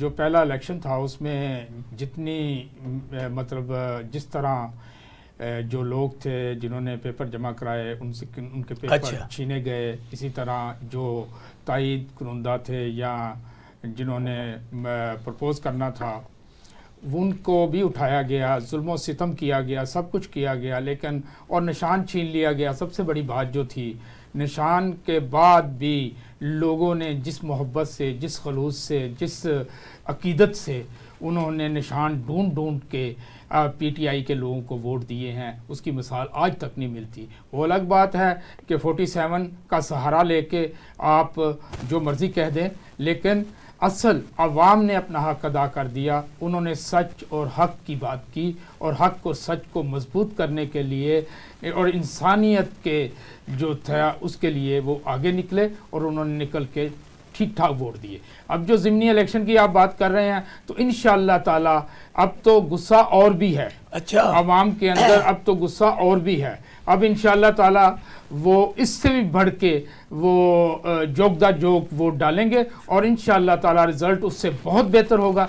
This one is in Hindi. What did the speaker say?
जो पहला इलेक्शन था उसमें जितनी मतलब जिस तरह जो लोग थे जिन्होंने पेपर जमा कराए उनसे उनके पेपर अच्छा। छीने गए इसी तरह जो तइद कुनंदा थे या जिन्होंने प्रपोज़ करना था उनको भी उठाया गया जुल्म सितम किया गया सब कुछ किया गया लेकिन और निशान छीन लिया गया सबसे बड़ी बात जो थी निशान के बाद भी लोगों ने जिस मोहब्बत से जिस खलूस से जिस अकीदत से उन्होंने निशान ढूंढ ढूंढ के पीटीआई के लोगों को वोट दिए हैं उसकी मिसाल आज तक नहीं मिलती वो अलग बात है कि 47 का सहारा लेके आप जो मर्ज़ी कह दें लेकिन असल अवाम ने अपना हक अदा कर दिया उन्होंने सच और हक की बात की और हक को सच को मजबूत करने के लिए और इंसानियत के जो था उसके लिए वो आगे निकले और उन्होंने निकल के ठीक ठाक वोट दिए अब जो ज़मनी इलेक्शन की आप बात कर रहे हैं तो इन ताला अब तो गुस्सा और भी है अच्छा आवाम के अंदर अब तो गुस्सा और भी है अब इन ताला वो इससे भी बढ़ के वो जोगदा जोग वोट डालेंगे और इन ताला रिज़ल्ट उससे बहुत बेहतर होगा